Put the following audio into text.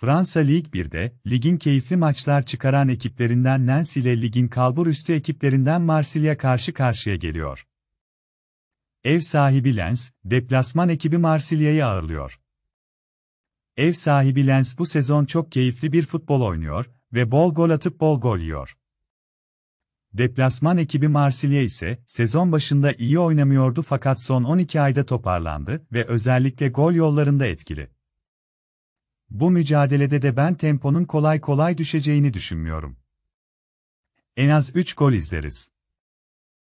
Fransa Lig 1'de, ligin keyifli maçlar çıkaran ekiplerinden Nancy ile ligin kalbur üstü ekiplerinden Marsilya karşı karşıya geliyor. Ev sahibi Lens, deplasman ekibi Marsilya'yı ağırlıyor. Ev sahibi Lens bu sezon çok keyifli bir futbol oynuyor ve bol gol atıp bol gol yiyor. Deplasman ekibi Marsilya ise sezon başında iyi oynamıyordu fakat son 12 ayda toparlandı ve özellikle gol yollarında etkili. Bu mücadelede de ben temponun kolay kolay düşeceğini düşünmüyorum. En az 3 gol izleriz.